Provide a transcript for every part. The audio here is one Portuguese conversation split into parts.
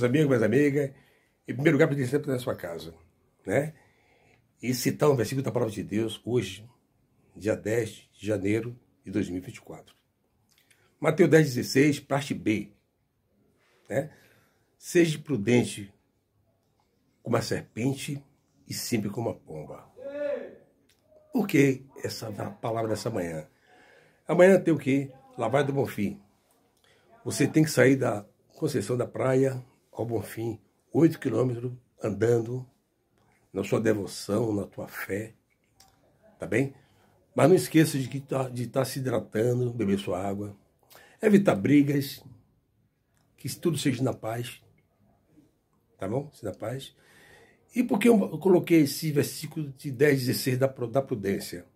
meus amigos, minhas amigas, em primeiro lugar, pedir sempre na sua casa, né? E citar um versículo da Palavra de Deus hoje, dia 10 de janeiro de 2024. Mateus 10, 16, parte B. Né? Seja prudente como a serpente e simples como a pomba. Por que essa palavra dessa manhã? Amanhã tem o quê? Lavar do Bonfim. Você tem que sair da concessão da praia, ao bom fim, oito quilômetros andando na sua devoção, na tua fé, tá bem? Mas não esqueça de estar tá, tá se hidratando, beber sua água, evitar brigas, que tudo seja na paz, tá bom? Seja na paz. E por que eu coloquei esse versículo de 10, 16 da, da prudência?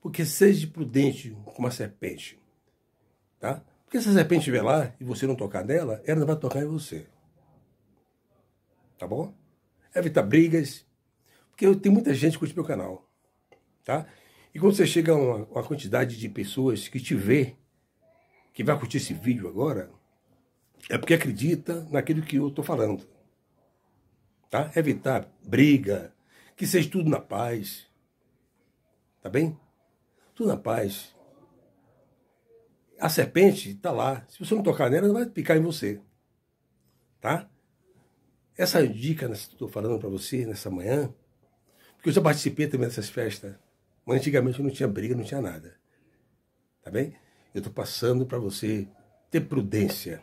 Porque seja prudente como a serpente, tá? Porque se a serpente estiver lá e você não tocar nela, ela vai tocar em você. Tá bom? Evitar brigas. Porque tem muita gente que curte meu canal. Tá? E quando você chega a uma, uma quantidade de pessoas que te vê, que vai curtir esse vídeo agora, é porque acredita naquilo que eu estou falando. Tá? Evitar briga, que seja tudo na paz. Tá bem? Tudo na paz. A serpente está lá. Se você não tocar nela, ela vai picar em você. Tá? Essa dica né, que estou falando para você nessa manhã, porque eu já participei também dessas festas, mas antigamente não tinha briga, não tinha nada. Tá bem? Eu estou passando para você ter prudência.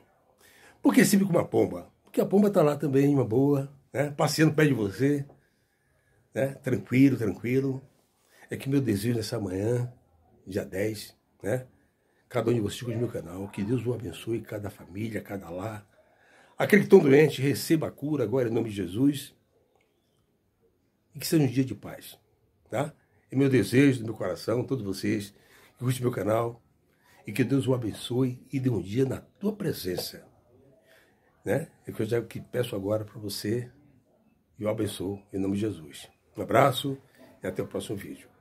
Porque sempre com uma pomba. Porque a pomba está lá também, uma boa, né? passeando perto de você, né? tranquilo, tranquilo. É que meu desejo nessa manhã, dia 10, né? cada um de vocês com o meu é. canal. Que Deus o abençoe, cada família, cada lar. Aquele que estão doente, receba a cura agora em nome de Jesus. E que seja um dia de paz, tá? É meu desejo, do meu coração, todos vocês, que curte meu canal. E que Deus o abençoe e dê um dia na tua presença. Né? É o que eu já que peço agora para você. E o abençoo em nome de Jesus. Um abraço e até o próximo vídeo.